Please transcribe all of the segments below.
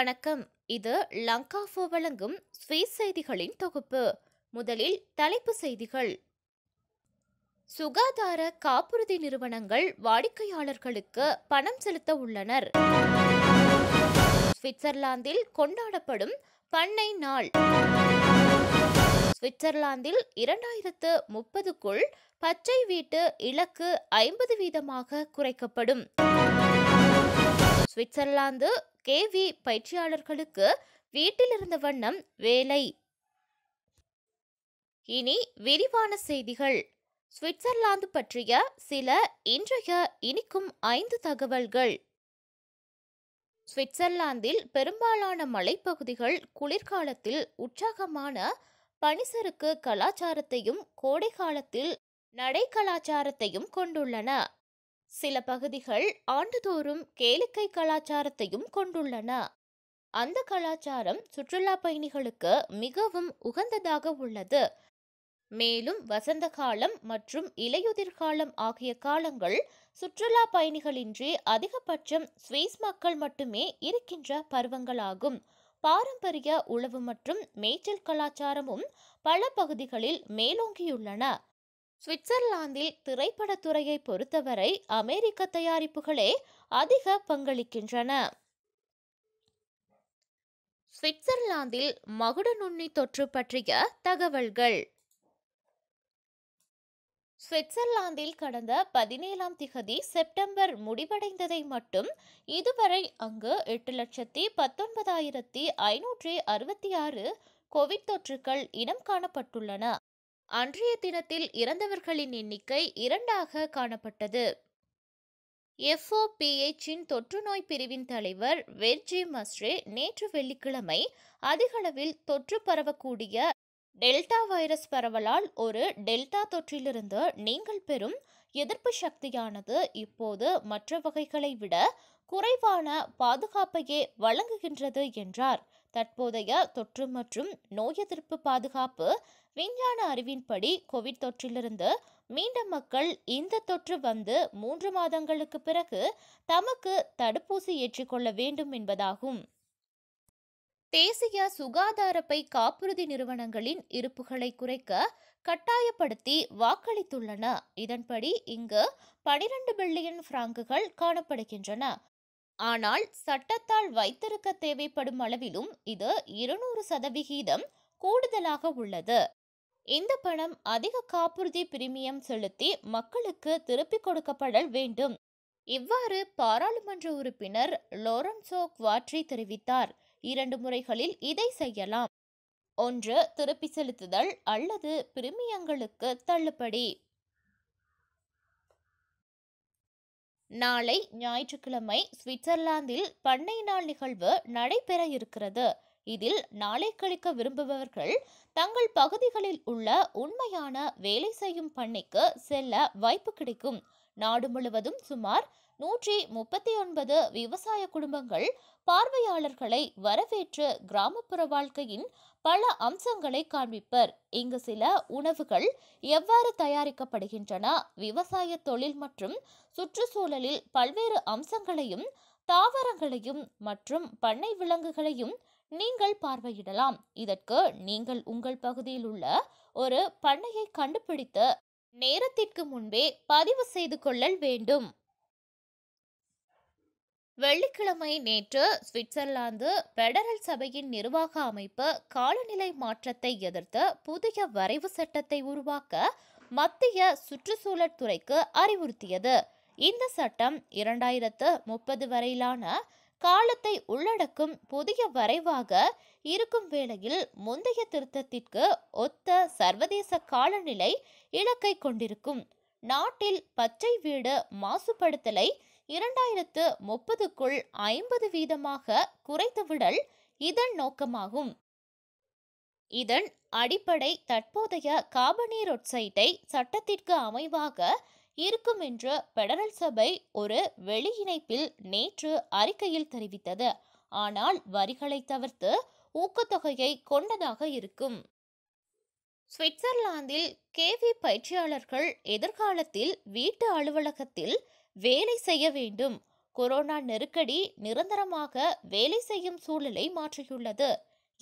வணக்கம் இது லங்காஃபோ வழங்கும் ஸ்வீஸ் செய்திகளின் தொகுப்பு முதலில் தலைப்பு செய்திகள் சுகாதார காப்புறுதி நிறுவனங்கள் வாடிக்கையாளர்களுக்கு பணம் செலுத்த உள்ளனர் சுவிட்சர்லாந்தில் கொண்டாடப்படும் பண்ணை நாள் சுவிட்சர்லாந்தில் இரண்டாயிரத்து முப்பதுக்குள் பச்சை வீட்டு இலக்கு ஐம்பது வீதமாக குறைக்கப்படும் சுவிட்சர்லாந்து கேவி பயிற்சியாளர்களுக்கு வீட்டிலிருந்த வண்ணம் வேலை இனி விரிவான செய்திகள் சுவிட்சர்லாந்து பற்றிய சில இன்றைய இனிக்கும் ஐந்து தகவல்கள் சுவிட்சர்லாந்தில் பெரும்பாலான மலைப்பகுதிகள் குளிர்காலத்தில் உற்சாகமான பனிசறுக்கு கலாச்சாரத்தையும் கோடை காலத்தில் நடை கலாச்சாரத்தையும் கொண்டுள்ளன சில பகுதிகள் ஆண்டுதோறும் கேளிக்கை கலாச்சாரத்தையும் கொண்டுள்ளன அந்த கலாச்சாரம் சுற்றுலா பயணிகளுக்கு மிகவும் உகந்ததாக உள்ளது மேலும் வசந்த காலம் மற்றும் இலையுதிர் காலம் ஆகிய காலங்கள் சுற்றுலா பயணிகளின்றி அதிகபட்சம் ஸ்வீஸ் மக்கள் மட்டுமே இருக்கின்ற பருவங்களாகும் பாரம்பரிய உழவு மற்றும் மேய்ச்சல் கலாச்சாரமும் பல பகுதிகளில் மேலோங்கியுள்ளன சுவிட்சர்லாந்தில் திரைப்படத்துறையை பொறுத்தவரை அமெரிக்க தயாரிப்புகளே அதிக பங்களிக்கின்றன சுவிட்சர்லாந்தில் மகுட நுண்ணி தொற்று பற்றிய தகவல்கள் சுவிட்சர்லாந்தில் கடந்த பதினேழாம் திகதி செப்டம்பர் முடிவடைந்ததை மட்டும் இதுவரை அங்கு எட்டு லட்சத்தி பத்தொன்பதாயிரத்தி ஐநூற்றி அறுபத்தி ஆறு கோவிட் தொற்றுக்கள் இனம் காணப்பட்டுள்ளன அன்றைய தினத்தில் இறந்தவர்களின் எண்ணிக்கை இரண்டாக காணப்பட்டது எஃப்ஓபிஎச்சின் தொற்றுநோய் பிரிவின் தலைவர் வெர்ஜி மஸ்ரே நேற்று வெள்ளிக்கிழமை அதிகளவில் தொற்று பரவக்கூடிய டெல்டா வைரஸ் பரவலால் ஒரு டெல்டா தொற்றிலிருந்து நீங்கள் பெறும் எதிர்ப்பு சக்தியானது இப்போது மற்ற வகைகளை விட குறைவான பாதுகாப்பையே வழங்குகின்றது என்றார் தற்போதைய தொற்று மற்றும் நோய் எதிர்ப்பு பாதுகாப்பு விஞ்ஞான அறிவின்படி கோவிட் தொற்றிலிருந்து மீண்ட மக்கள் இந்த தொற்று வந்து மூன்று மாதங்களுக்கு பிறகு தமக்கு தடுப்பூசி ஏற்றிக்கொள்ள வேண்டும் என்பதாகும் தேசிய சுகாதாரப்பை காப்புறுதி நிறுவனங்களின் இருப்புகளை குறைக்க கட்டாயப்படுத்தி வாக்களித்துள்ளன இதன்படி இங்கு பனிரெண்டு பில்லியன் பிராங்குகள் காணப்படுகின்றன ஆனால் சட்டத்தால் வைத்திருக்க தேவைப்படும் அளவிலும் இது இருநூறு சதவிகிதம் கூடுதலாக உள்ளது இந்த பணம் அதிக காப்புறுதி பிரிமியம் செலுத்தி மக்களுக்கு திருப்பிக் கொடுக்கப்படல் வேண்டும் இவ்வாறு பாராளுமன்ற உறுப்பினர் லோரன்சோ குவாட்ரி தெரிவித்தார் இரண்டு முறைகளில் இதை செய்யலாம் ஒன்று திருப்பி செலுத்துதல் அல்லது பிரிமியங்களுக்கு தள்ளுபடி நாளை ஞாயிற்றுக்கிழமை சுவிட்சர்லாந்தில் பண்ணை நாள் நிகழ்வு நடைபெற இருக்கிறது இதில் நாளை கழிக்க விரும்புபவர்கள் தங்கள் பகுதிகளில் உள்ள உண்மையான வேலை செய்யும் பண்ணைக்கு செல்ல வாய்ப்பு கிடைக்கும் நாடு முழுவதும் சுமார் நூற்றி முப்பத்தி ஒன்பது விவசாய குடும்பங்கள் பார்வையாளர்களை வரவேற்று கிராமப்புற வாழ்க்கையின் பல அம்சங்களை காண்பிப்பர் இங்கு சில உணவுகள் எவ்வாறு தயாரிக்கப்படுகின்றன விவசாய தொழில் மற்றும் சுற்றுச்சூழலில் பல்வேறு அம்சங்களையும் தாவரங்களையும் மற்றும் பண்ணை விலங்குகளையும் நீங்கள் பார்வையிடலாம் இதற்கு நீங்கள் உங்கள் பகுதியில் உள்ள ஒரு பண்ணையை கண்டுபிடித்து நேரத்திற்கு முன்பே பதிவு செய்து கொள்ளல் வேண்டும் வெள்ளிக்கிழமை நேற்று சுவிட்சர்லாந்து பெடரல் சபையின் நிர்வாக அமைப்பு காலநிலை மாற்றத்தை எதிர்த்து புதிய வரைவு சட்டத்தை உருவாக்க மத்திய சுற்றுச்சூழல் துறைக்கு அறிவுறுத்தியது இந்த சட்டம் இரண்டாயிரத்து முப்பது வரையிலான காலத்தை உள்ளடக்கும் புதிய வரைவாக இருக்கும் வேளையில் முந்தைய திருத்தத்திற்கு ஒத்த சர்வதேச காலநிலை இலக்கை கொண்டிருக்கும் நாட்டில் பச்சை வீடு மாசுபடுத்தலை இரண்டாயிரத்து முப்பதுக்குள் ஐம்பது வீதமாக குறைத்துவிடல் இதன் நோக்கமாகும் இதன் அடிப்படை தற்போதைய காபனீர் ஒட்சைட்டை சட்டத்திற்கு அமைவாக இருக்கும் என்று பெடரல் சபை ஒரு வெளியிணைப்பில் நேற்று அறிக்கையில் தெரிவித்தது ஆனால் வரிகளை தவிர்த்து ஊக்கத்தொகையை கொண்டதாக இருக்கும் சுவிட்சர்லாந்தில் கேவி பயிற்சியாளர்கள் எதிர்காலத்தில் வீட்டு அலுவலகத்தில் வேலை செய்ய வேண்டும் கொரோனா நெருக்கடி நிரந்தரமாக வேலை செய்யும் சூழலை மாற்றியுள்ளது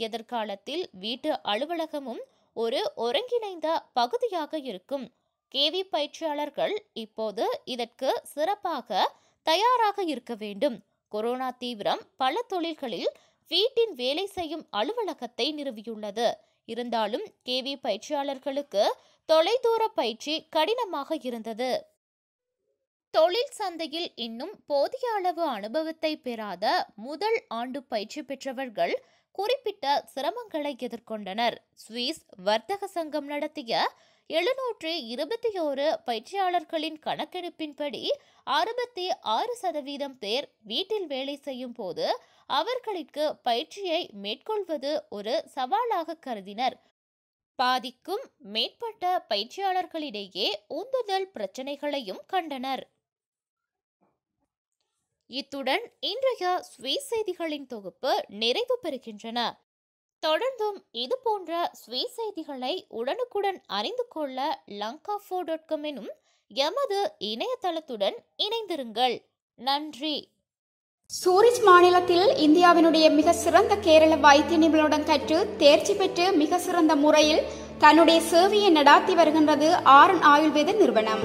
எதிர்காலத்தில் வீட்டு அலுவலகமும் ஒரு ஒருங்கிணைந்த பகுதியாக இருக்கும் கேவி பயிற்சியாளர்கள் இப்போது இதற்கு சிறப்பாக தயாராக இருக்க வேண்டும் கொரோனா தீவிரம் பல தொழில்களில் வீட்டின் வேலை செய்யும் அலுவலகத்தை நிறுவியுள்ளது இருந்தாலும் கேவி பயிற்சியாளர்களுக்கு தொலைதூர பயிற்சி கடினமாக இருந்தது தொழில் சந்தையில் இன்னும் போதிய அளவு அனுபவத்தை பெறாத முதல் ஆண்டு பயிற்சி பெற்றவர்கள் குறிப்பிட்ட சிரமங்களை எதிர்கொண்டனர் சுவிஸ் வர்த்தக சங்கம் நடத்திய எழுநூற்றி இருபத்தி ஓரு பயிற்சியாளர்களின் கணக்கெடுப்பின்படி அறுபத்தி ஆறு சதவீதம் பேர் வீட்டில் வேலை செய்யும் போது அவர்களுக்கு பயிற்சியை மேற்கொள்வது ஒரு சவாலாக கருதினர் பாதிக்கும் மேற்பட்ட பயிற்சியாளர்களிடையே உந்துதல் பிரச்சனைகளையும் கண்டனர் இத்துடன் இன்றைய ஸ்வீஸ் செய்திகளின் தொகுப்பு நிறைவு பெறுகின்றன தொடர்ந்தும் இது போன்ற ஸ்வீஸ் செய்திகளை உடனுக்குடன் அறிந்து கொள்ள லங்கா ஃபோ டாட் காம் எனும் எமது இணையதளத்துடன் இணைந்திருங்கள் நன்றி சூரிஜ் மாநிலத்தில் இந்தியாவினுடைய மிக சிறந்த கேரள வைத்திய நிபுணருடன் கற்று தேர்ச்சி பெற்று மிக சிறந்த முறையில் தன்னுடைய சேவையை நடாத்தி வருகின்றது என் ஆயுர்வேத நிறுவனம்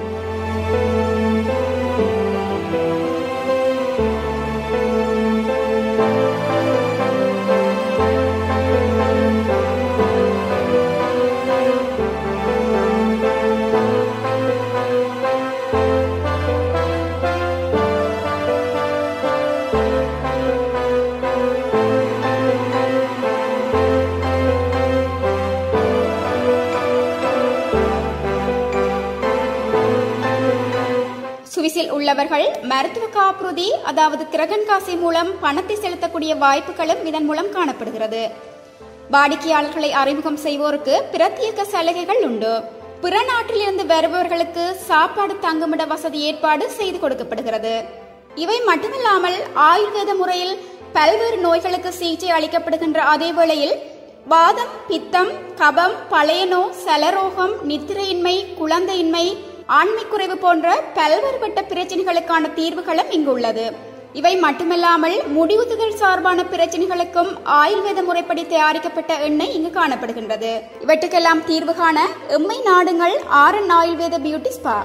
நிலையில் உள்ளவர்கள் மருத்துவ காப்புறுதி அதாவது கிரகன் காசி மூலம் பணத்தை செலுத்தக்கூடிய வாய்ப்புகளும் இதன் மூலம் காணப்படுகிறது வாடிக்கையாளர்களை அறிமுகம் செய்வோருக்கு பிரத்யேக சலுகைகள் உண்டு பிற நாட்டிலிருந்து வருபவர்களுக்கு சாப்பாடு தங்குமிட வசதி ஏற்பாடு செய்து கொடுக்கப்படுகிறது இவை மட்டுமில்லாமல் ஆயுர்வேத முறையில் பல்வேறு நோய்களுக்கு சிகிச்சை அளிக்கப்படுகின்ற அதே வேளையில் வாதம் பித்தம் கபம் பழையனோ சலரோகம் நித்திரையின்மை குழந்தையின்மை ஆண்மைக்குறைவு போன்ற பல்வேறுபட்ட பிரச்சனைகளுக்கான தீர்வுகளும் இங்கு உள்ளது இவை மட்டுமல்லாமல் முடிவுத்துதல் சார்பான பிரச்சனைகளுக்கும் ஆயுர்வேத முறைப்படி தயாரிக்கப்பட்ட எண்ணெய் இங்கு காணப்படுகின்றது இவற்றுக்கெல்லாம் தீர்வு காண எம்மை நாடுங்கள் R N Ayurveda beauty spa